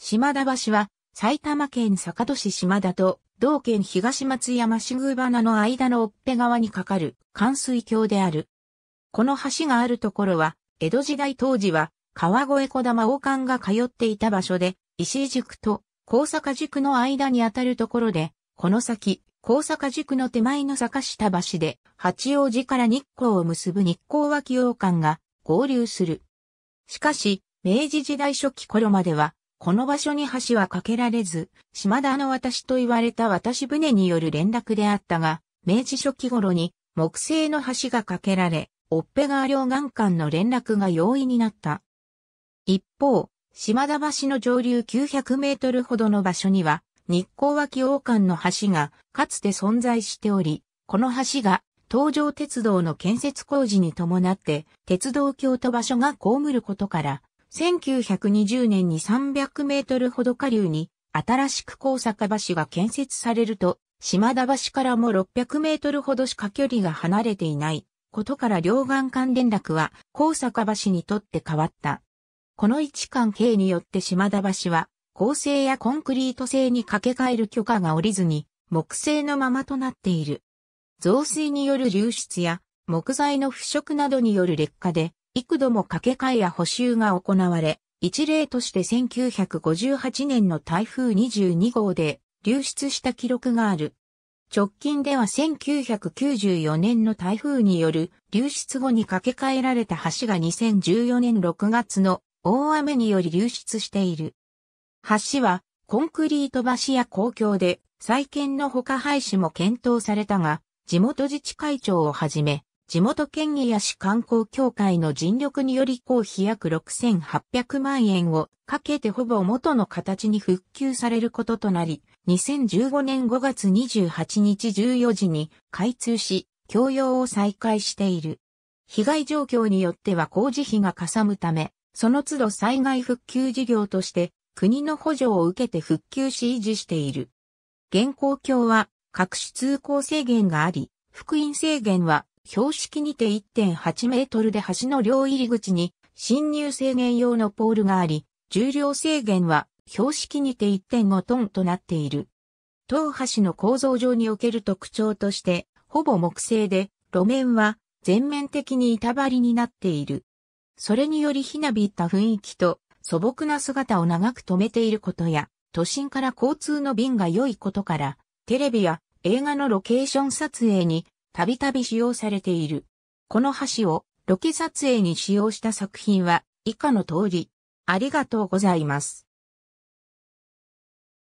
島田橋は埼玉県坂戸市島田と同県東松山市宮花の間の追っ手川に架かる関水橋である。この橋があるところは、江戸時代当時は川越小玉王冠が通っていた場所で、石井塾と高坂塾の間にあたるところで、この先、高坂塾の手前の坂下橋で、八王子から日光を結ぶ日光脇王冠が合流する。しかし、明治時代初期頃までは、この場所に橋は架けられず、島田の私と言われた渡し船による連絡であったが、明治初期頃に木製の橋が架けられ、オッペ川両岸間の連絡が容易になった。一方、島田橋の上流900メートルほどの場所には、日光脇王間の橋がかつて存在しており、この橋が東上鉄道の建設工事に伴って鉄道橋と場所が被ることから、1920年に300メートルほど下流に新しく高坂橋が建設されると、島田橋からも600メートルほどしか距離が離れていないことから両岸間連絡は高坂橋にとって変わった。この位置関係によって島田橋は構成やコンクリート製に掛け替える許可が下りずに木製のままとなっている。増水による流出や木材の腐食などによる劣化で幾度も掛け替えや補修が行われ、一例として1958年の台風22号で流出した記録がある。直近では1994年の台風による流出後に架け替えられた橋が2014年6月の大雨により流出している。橋はコンクリート橋や公共で再建のほか廃止も検討されたが、地元自治会長をはじめ、地元県議や市観光協会の尽力により公費約6800万円をかけてほぼ元の形に復旧されることとなり、2015年5月28日14時に開通し、共用を再開している。被害状況によっては工事費がかさむため、その都度災害復旧事業として国の補助を受けて復旧し維持している。現行橋は各種通行制限があり、福音制限は標識にて1.8メートルで橋の両入り口に侵入制限用のポールがあり、重量制限は標識にて1.5トンとなっている。当橋の構造上における特徴として、ほぼ木製で、路面は全面的に板張りになっている。それによりひなびった雰囲気と素朴な姿を長く止めていることや、都心から交通の便が良いことから、テレビや映画のロケーション撮影にたびたび使用されている。この橋をロケ撮影に使用した作品は以下の通り。ありがとうございます。